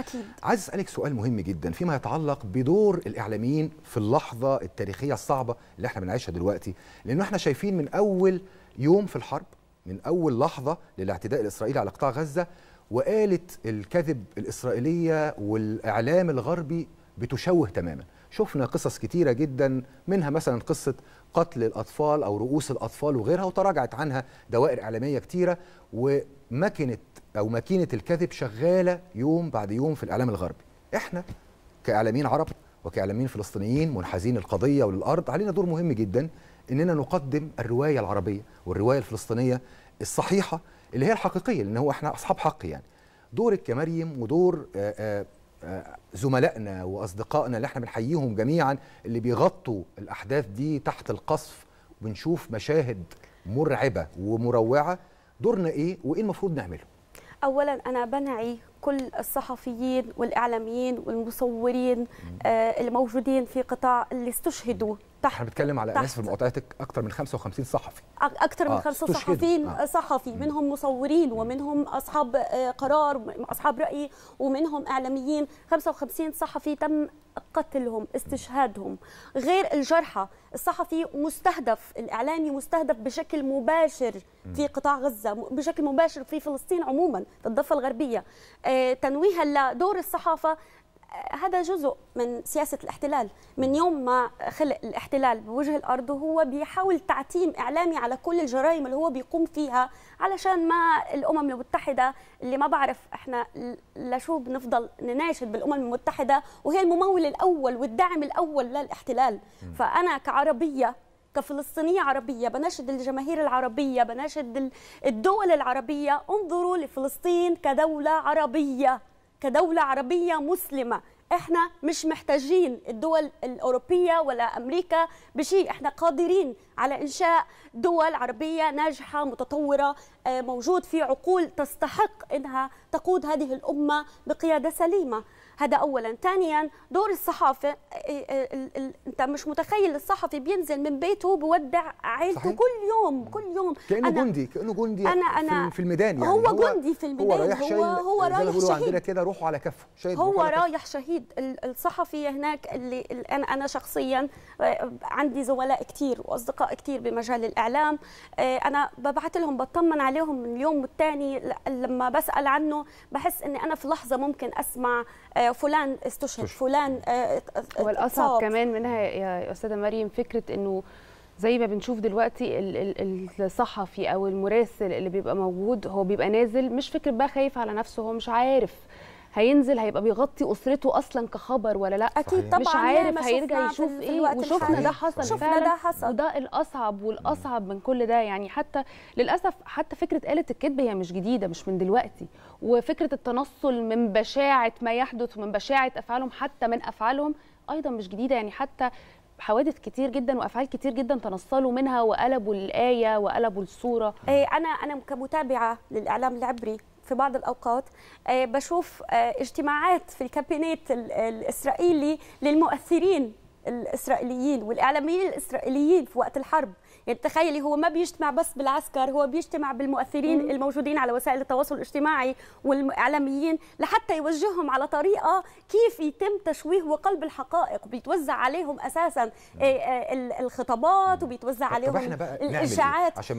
أكيد. عايز اسالك سؤال مهم جدا فيما يتعلق بدور الاعلاميين في اللحظه التاريخيه الصعبه اللي احنا بنعيشها دلوقتي لانه احنا شايفين من اول يوم في الحرب من اول لحظه للاعتداء الاسرائيلي على قطاع غزه وقالت الكذب الإسرائيلية والإعلام الغربي بتشوه تماما شفنا قصص كتيرة جدا منها مثلا قصة قتل الأطفال أو رؤوس الأطفال وغيرها وتراجعت عنها دوائر إعلامية كتيرة ومكنت او ماكينه الكذب شغاله يوم بعد يوم في الاعلام الغربي احنا كاعلاميين عرب وكاعلاميين فلسطينيين منحازين للقضيه وللارض علينا دور مهم جدا اننا نقدم الروايه العربيه والروايه الفلسطينيه الصحيحه اللي هي الحقيقيه لان هو احنا اصحاب حق يعني دورك كمريم ودور زملائنا واصدقائنا اللي احنا بنحييهم جميعا اللي بيغطوا الاحداث دي تحت القصف وبنشوف مشاهد مرعبه ومروعه دورنا ايه وايه المفروض نعمله اولا انا بنعي كل الصحفيين والاعلاميين والمصورين آه، الموجودين في قطاع اللي استشهدوا تحت احنا بنتكلم على ناس في مقاطعتك اكتر من 55 صحفي اكتر من 55 آه. صحفيين آه. صحفي منهم مصورين ومنهم اصحاب آه، قرار اصحاب راي ومنهم اعلاميين 55 صحفي تم قتلهم استشهادهم غير الجرحى الصحفي مستهدف الاعلامي مستهدف بشكل مباشر في قطاع غزه بشكل مباشر في فلسطين عموما في الضفه الغربيه آه، تنويها لدور الصحافه هذا جزء من سياسة الاحتلال من يوم ما خلق الاحتلال بوجه الأرض وهو بيحاول تعتيم إعلامي على كل الجرائم اللي هو بيقوم فيها علشان ما الأمم المتحدة اللي ما بعرف إحنا لشو بنفضل نناشد بالأمم المتحدة وهي الممول الأول والدعم الأول للاحتلال فأنا كعربية كفلسطينية عربية بناشد الجماهير العربية بناشد الدول العربية انظروا لفلسطين كدولة عربية كدولة عربية مسلمة احنا مش محتاجين الدول الاوروبيه ولا امريكا بشيء احنا قادرين على انشاء دول عربيه ناجحه متطوره آه، موجود في عقول تستحق انها تقود هذه الامه بقياده سليمه هذا اولا ثانيا دور الصحافه آه، آه، انت مش متخيل الصحفي بينزل من بيته بودع عيلته صحيح. كل يوم كل يوم كانه أنا جندي كانه جندي أنا أنا في الميدان يعني هو, هو جندي في الميدان هو رايح شهيد هو رايح شهيد كده روحه على كفه شهيد هو رايح شهيد اكيد الصحفي هناك اللي انا انا شخصيا آه، عندي زملاء كثير واصدقاء كثير بمجال الاعلام آه، انا ببعث لهم بطمن عليهم من اليوم والثاني لما بسال عنه بحس اني انا في لحظه ممكن اسمع آه، فلان استشهد فلان والاصعب كمان منها يا استاذه مريم فكره انه زي ما بنشوف دلوقتي الصحفي او المراسل اللي بيبقى موجود هو بيبقى نازل مش فكره بقى خايف على نفسه هو مش عارف هينزل هيبقى بيغطي اسرته اصلا كخبر ولا لا اكيد طبعا مش عارف هيرجع يشوف ايه وشفنا ده حصل شفنا ده حصل وده الاصعب والاصعب من كل ده يعني حتى للاسف حتى فكره آلة الكذب هي مش جديده مش من دلوقتي وفكره التنصل من بشاعه ما يحدث ومن بشاعه افعالهم حتى من افعالهم ايضا مش جديده يعني حتى حوادث كتير جدا وافعال كتير جدا تنصلوا منها وقلبوا الايه وقلبوا الصوره إيه انا انا كمتابعه للاعلام العبري في بعض الاوقات آه، بشوف آه، اجتماعات في الكابينيت الاسرائيلي للمؤثرين الاسرائيليين والاعلاميين الاسرائيليين في وقت الحرب يعني تخيلي هو ما بيجتمع بس بالعسكر هو بيجتمع بالمؤثرين مم. الموجودين على وسائل التواصل الاجتماعي والاعلاميين لحتى يوجههم على طريقه كيف يتم تشويه وقلب الحقائق بيتوزع عليهم اساسا الخطابات وبيتوزع عليهم الاشاعات